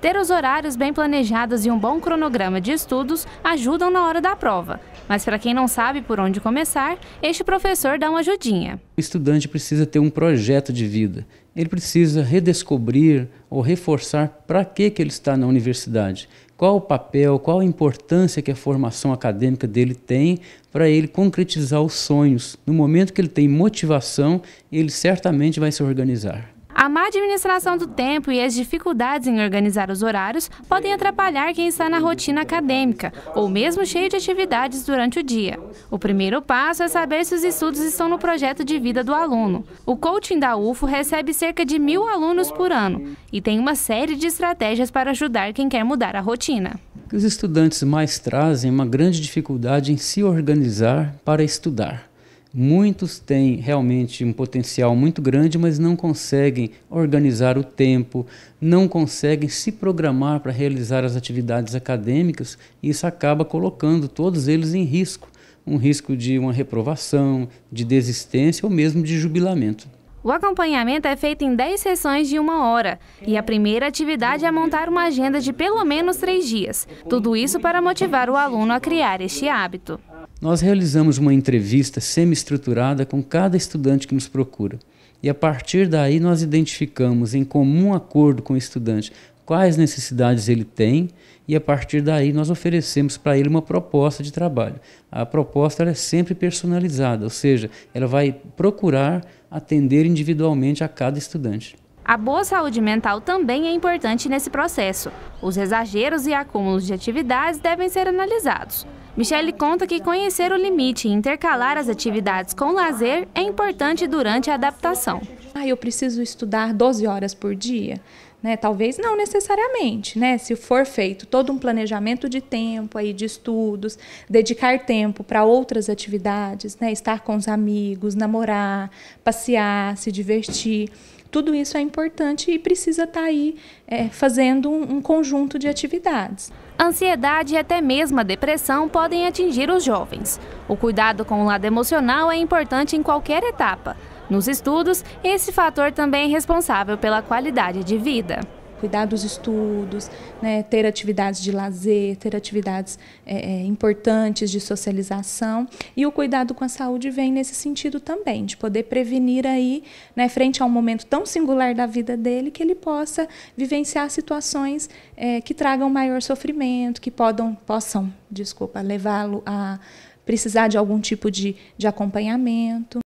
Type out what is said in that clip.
Ter os horários bem planejados e um bom cronograma de estudos ajudam na hora da prova, mas para quem não sabe por onde começar, este professor dá uma ajudinha. O estudante precisa ter um projeto de vida. Ele precisa redescobrir ou reforçar para que, que ele está na universidade, qual o papel, qual a importância que a formação acadêmica dele tem para ele concretizar os sonhos. No momento que ele tem motivação, ele certamente vai se organizar. A má administração do tempo e as dificuldades em organizar os horários podem atrapalhar quem está na rotina acadêmica ou mesmo cheio de atividades durante o dia. O primeiro passo é saber se os estudos estão no projeto de vida do aluno. O coaching da UFO recebe cerca de mil alunos por ano e tem uma série de estratégias para ajudar quem quer mudar a rotina. Os estudantes mais trazem é uma grande dificuldade em se organizar para estudar. Muitos têm realmente um potencial muito grande, mas não conseguem organizar o tempo, não conseguem se programar para realizar as atividades acadêmicas, e isso acaba colocando todos eles em risco um risco de uma reprovação, de desistência ou mesmo de jubilamento. O acompanhamento é feito em 10 sessões de uma hora e a primeira atividade é montar uma agenda de pelo menos três dias. Tudo isso para motivar o aluno a criar este hábito. Nós realizamos uma entrevista semi-estruturada com cada estudante que nos procura. E a partir daí nós identificamos em comum acordo com o estudante quais necessidades ele tem e a partir daí nós oferecemos para ele uma proposta de trabalho. A proposta é sempre personalizada, ou seja, ela vai procurar atender individualmente a cada estudante. A boa saúde mental também é importante nesse processo. Os exageros e acúmulos de atividades devem ser analisados. Michele conta que conhecer o limite e intercalar as atividades com lazer é importante durante a adaptação. Ah, eu preciso estudar 12 horas por dia? Né? Talvez não necessariamente, né? Se for feito todo um planejamento de tempo aí de estudos, dedicar tempo para outras atividades, né? Estar com os amigos, namorar, passear, se divertir, tudo isso é importante e precisa estar tá aí é, fazendo um, um conjunto de atividades. Ansiedade e até mesmo a depressão podem atingir os jovens. O cuidado com o lado emocional é importante em qualquer etapa. Nos estudos, esse fator também é responsável pela qualidade de vida cuidar dos estudos, né, ter atividades de lazer, ter atividades é, é, importantes de socialização. E o cuidado com a saúde vem nesse sentido também, de poder prevenir aí, né, frente a um momento tão singular da vida dele, que ele possa vivenciar situações é, que tragam maior sofrimento, que podam, possam, desculpa, levá-lo a precisar de algum tipo de, de acompanhamento.